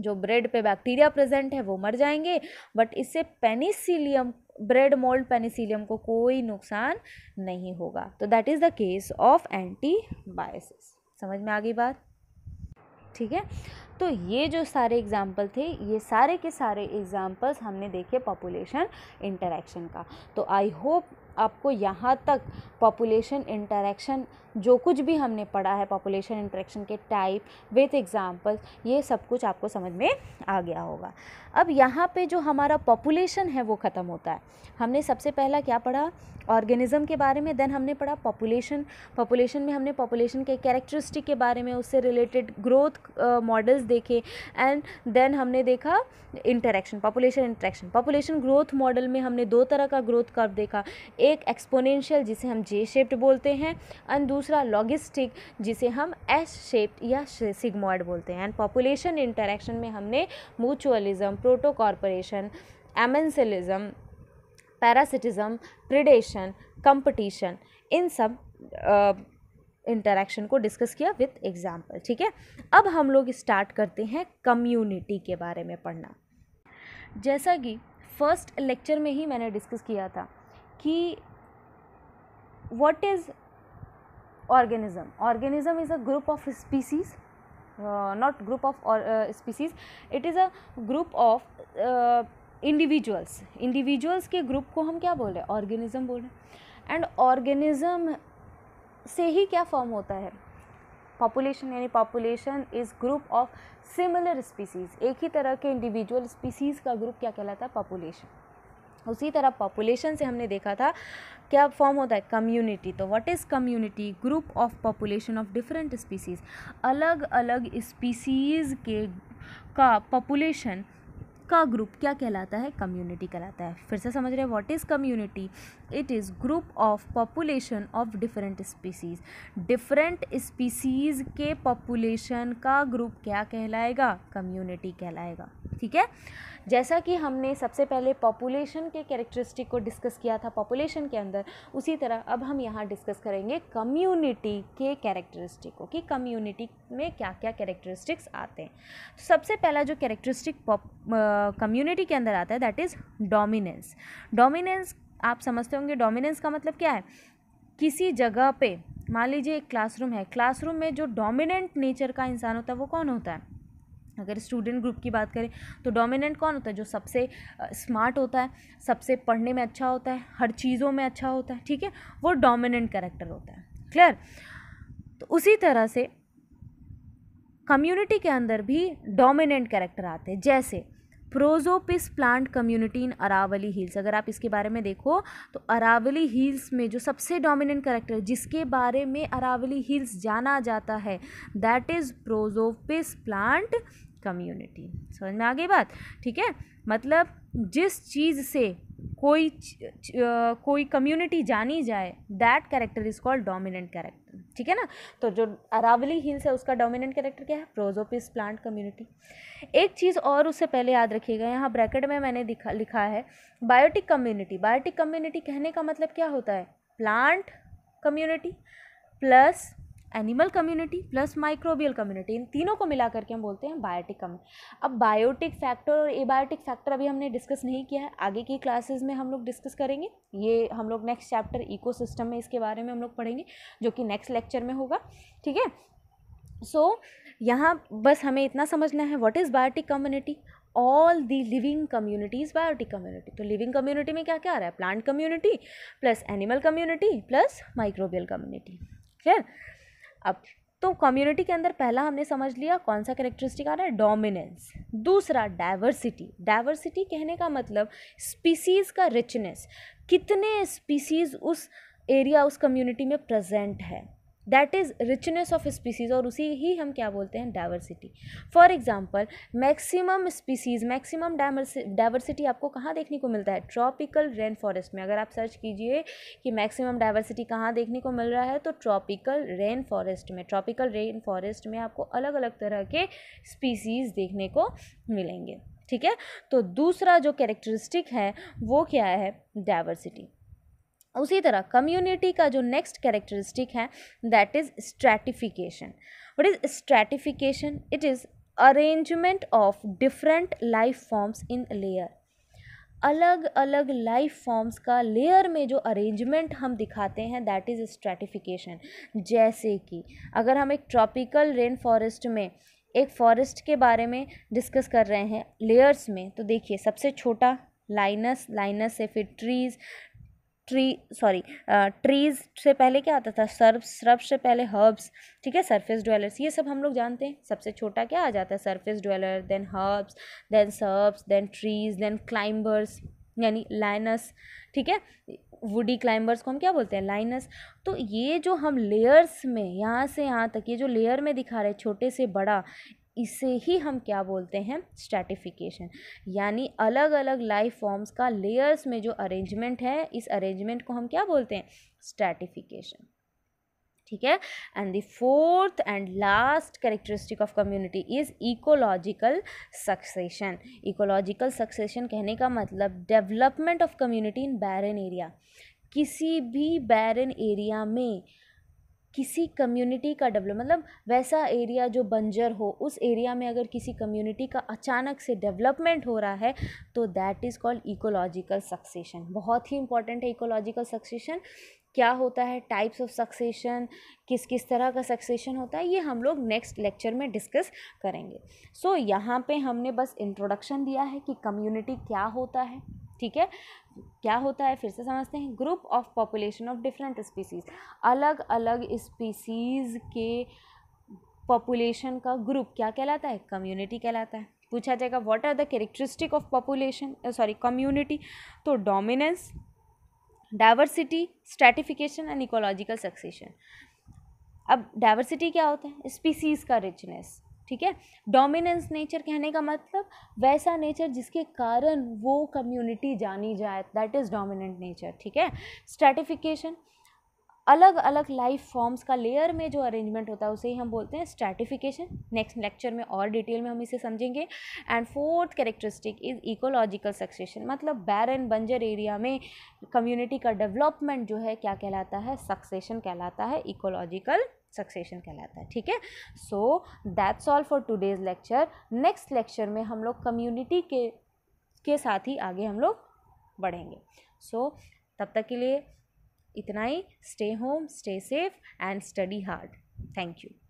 जो ब्रेड पे बैक्टीरिया प्रेजेंट है वो मर जाएंगे बट इससे पेनिसिलियम ब्रेड मोल्ड पेनिसिलियम को कोई नुकसान नहीं होगा तो that is the case of antibiosis समझ में आ गई बात ठीक है तो ये जो सारे एग्ज़ाम्पल थे ये सारे के सारे एग्ज़ाम्पल्स हमने देखे पॉपुलेशन इंटरेक्शन का तो आई होप आपको यहाँ तक पॉपुलेशन इंटरेक्शन जो कुछ भी हमने पढ़ा है पॉपुलेशन इंट्रैक्शन के टाइप विथ एग्जाम्पल्स ये सब कुछ आपको समझ में आ गया होगा अब यहाँ पे जो हमारा पॉपुलेशन है वो ख़त्म होता है हमने सबसे पहला क्या पढ़ा ऑर्गेनिज़म के बारे में देन हमने पढ़ा पॉपुलेशन पॉपुलेशन में हमने पॉपुलेशन के कैरेक्टरिस्टिक के बारे में उससे रिलेटेड ग्रोथ मॉडल्स देखे एंड देन हमने देखा interaction population interaction population growth model में हमने दो तरह का ग्रोथ कर्व देखा एक एक्सपोनेंशियल जिसे हम जे शेप्ड बोलते हैं एंड दूसरा लॉजिस्टिक जिसे हम एस शेप्ड या सिग्मॉइड बोलते हैं एंड पॉपुलेशन इंटरेक्शन में हमने mutualism protocooperation amensalism parasitism predation competition इन सब इंटरेक्शन को डिस्कस किया विथ एग्जाम्पल ठीक है अब हम लोग स्टार्ट करते हैं कम्युनिटी के बारे में पढ़ना जैसा कि फर्स्ट लेक्चर में ही मैंने डिस्कस किया था कि what is organism organism is a group of species uh, not group of or, uh, species it is a group of individuals uh, individuals के ग्रुप को हम क्या बोल रहे हैं ऑर्गेनिज्म बोल रहे हैं एंड ऑर्गेनिज्म से ही क्या फॉर्म होता है पॉपुलेशन यानी population is group of similar species एक ही तरह के इंडिविजुअल स्पीसीज़ का ग्रुप क्या कहलाता है पॉपुलेशन उसी तरह पॉपुलेशन से हमने देखा था क्या फॉर्म होता है कम्युनिटी तो what is community group of population of different species अलग अलग स्पीसीज़ के का पॉपुलेशन का ग्रुप क्या कहलाता है कम्युनिटी कहलाता है फिर से समझ रहे हैं what is community it is group of population of different species different species के पॉपुलेशन का ग्रुप क्या कहलाएगा कम्युनिटी कहलाएगा ठीक है जैसा कि हमने सबसे पहले पॉपुलेशन के कैरेक्टरिस्टिक को डिस्कस किया था पॉपुलेशन के अंदर उसी तरह अब हम यहाँ डिस्कस करेंगे कम्युनिटी के कैरेक्टरिस्टिक को कि कम्युनिटी में क्या क्या कैरेक्टरिस्टिक्स आते हैं तो सबसे पहला जो कैरेक्टरिस्टिक कम्युनिटी के अंदर आता है दैट इज़ डोमिनेंस डोमिनेंस आप समझते होंगे डोमिनेंस का मतलब क्या है किसी जगह पे मान लीजिए एक क्लासरूम है क्लासरूम में जो डोमिनेंट नेचर का इंसान होता है वो कौन होता है अगर स्टूडेंट ग्रुप की बात करें तो डोमिनेंट कौन होता है जो सबसे स्मार्ट होता है सबसे पढ़ने में अच्छा होता है हर चीज़ों में अच्छा होता है ठीक है वो डोमिनेंट करेक्टर होता है क्लियर तो उसी तरह से कम्युनिटी के अंदर भी डोमिनेंट कैरेक्टर आते हैं जैसे prosopis plant community in Aravalli hills अगर आप इसके बारे में देखो तो अरावली हिल्स में जो सबसे डोमिनेंट करेक्टर जिसके बारे में अरावली हिल्स जाना जाता है that is prosopis plant community समझ में आगे बात ठीक है मतलब जिस चीज़ से कोई कोई कम्युनिटी जानी जाए that character is called dominant character ठीक है ना तो जो अरावली हिल्स है उसका डोमिनेंट कैरेक्टर क्या है प्रोजोपिस प्लांट कम्युनिटी एक चीज़ और उससे पहले याद रखिएगा यहाँ ब्रैकेट में मैंने दिखा लिखा है बायोटिक कम्युनिटी बायोटिक कम्युनिटी कहने का मतलब क्या होता है plant community plus animal community plus microbial community इन तीनों को मिला करके हम बोलते हैं बायोटिक कम्युनिटी अब बायोटिक फैक्टर और एबायोटिक फैक्टर अभी हमने डिस्कस नहीं किया है आगे की क्लासेस में हम लोग डिस्कस करेंगे ये हम लोग नेक्स्ट चैप्टर सिस्टम में इसके बारे में हम लोग पढ़ेंगे जो कि नेक्स्ट लेक्चर में होगा ठीक है सो यहाँ बस हमें इतना समझना है what is biotic community all the living communities biotic community तो लिविंग कम्युनिटी में क्या क्या आ रहा है plant community plus animal community plus microbial community ठीक है अब तो कम्युनिटी के अंदर पहला हमने समझ लिया कौन सा करेक्टरिस्टिक आ रहा है डोमिनेंस दूसरा डाइवर्सिटी डाइवर्सिटी कहने का मतलब स्पीसीज़ का रिचनेस कितने स्पीसीज़ उस एरिया उस कम्युनिटी में प्रेजेंट है that is richness of species और उसी ही हम क्या बोलते हैं diversity for example maximum species maximum diversity आपको कहाँ देखने को मिलता है ट्रॉपिकल रेन फॉरेस्ट में अगर आप सर्च कीजिए कि मैक्सिमम डाइवर्सिटी कहाँ देखने को मिल रहा है तो ट्रॉपिकल रेन फॉरेस्ट में ट्रॉपिकल रेन फॉरेस्ट में आपको अलग अलग तरह के स्पीसीज़ देखने को मिलेंगे ठीक है तो दूसरा जो कैरेक्टरिस्टिक है वो क्या है डाइवर्सिटी उसी तरह कम्युनिटी का जो नेक्स्ट कैरेक्टरिस्टिक है that is stratification what is stratification it is arrangement of different life forms in layer अलग अलग लाइफ फॉर्म्स का लेयर में जो अरेंजमेंट हम दिखाते हैं दैट इज़ स्ट्रैटिफिकेशन जैसे कि अगर हम एक ट्रॉपिकल रेन फॉरेस्ट में एक फॉरेस्ट के बारे में डिस्कस कर रहे हैं लेयर्स में तो देखिए सबसे छोटा लाइनस लाइनस से फिर ट्रीज ट्री सॉरी ट्रीज़ से पहले क्या आता था सर्व सर्ब्स से पहले हर्ब्स ठीक है सरफेस ड्वेलर्स ये सब हम लोग जानते हैं सबसे छोटा क्या आ जाता है surface dweller then herbs then shrubs then trees then climbers यानी लाइनस ठीक है वुडी क्लाइंबर्स को हम क्या बोलते हैं लाइनस तो ये जो हम लेयर्स में यहाँ से यहाँ तक ये जो लेयर में दिखा रहे छोटे से बड़ा इसे ही हम क्या बोलते हैं स्ट्रेटिफिकेशन यानी अलग अलग लाइफ फॉर्म्स का लेयर्स में जो अरेंजमेंट है इस अरेंजमेंट को हम क्या बोलते हैं स्ट्रेटिफिकेशन ठीक है and the fourth and last characteristic of community is ecological succession ecological succession कहने का मतलब development of community in barren area किसी भी बैरन एरिया में किसी कम्युनिटी का डेवलप मतलब वैसा एरिया जो बंजर हो उस एरिया में अगर किसी कम्युनिटी का अचानक से डेवलपमेंट हो रहा है तो that is called ecological succession बहुत ही इंपॉर्टेंट है इकोलॉजिकल सक्सेशन क्या होता है टाइप्स ऑफ सक्सेशन किस किस तरह का सक्सेशन होता है ये हम लोग नेक्स्ट लेक्चर में डिस्कस करेंगे सो so, यहाँ पे हमने बस इंट्रोडक्शन दिया है कि कम्युनिटी क्या होता है ठीक है क्या होता है फिर से समझते हैं group of population of different species अलग अलग स्पीसीज़ के पॉपुलेशन का ग्रुप क्या कहलाता है कम्युनिटी कहलाता है पूछा जाएगा what are the characteristic of population sorry community तो dominance diversity stratification and ecological succession अब डाइवर्सिटी क्या होता है स्पीसीज़ का रिचनेस ठीक है डोमिनेंस नेचर कहने का मतलब वैसा नेचर जिसके कारण वो कम्युनिटी जानी जाए दैट इज़ डोमिनेंट नेचर ठीक है स्ट्रेटिफिकेशन अलग अलग लाइफ फॉर्म्स का लेयर में जो अरेंजमेंट होता है उसे ही हम बोलते हैं स्ट्रेटिफिकेशन नेक्स्ट लेक्चर में और डिटेल में हम इसे समझेंगे and fourth characteristic is ecological succession मतलब बैरन बंजर एरिया में कम्युनिटी का डेवलपमेंट जो है क्या कहलाता है सक्सेशन कहलाता है इकोलॉजिकल सक्सेशन कहलाता है ठीक है so that's all for today's lecture next lecture में हम लोग कम्युनिटी के के साथ ही आगे हम लोग बढ़ेंगे सो so, तब तक के लिए इतना ही stay home stay safe and study hard thank you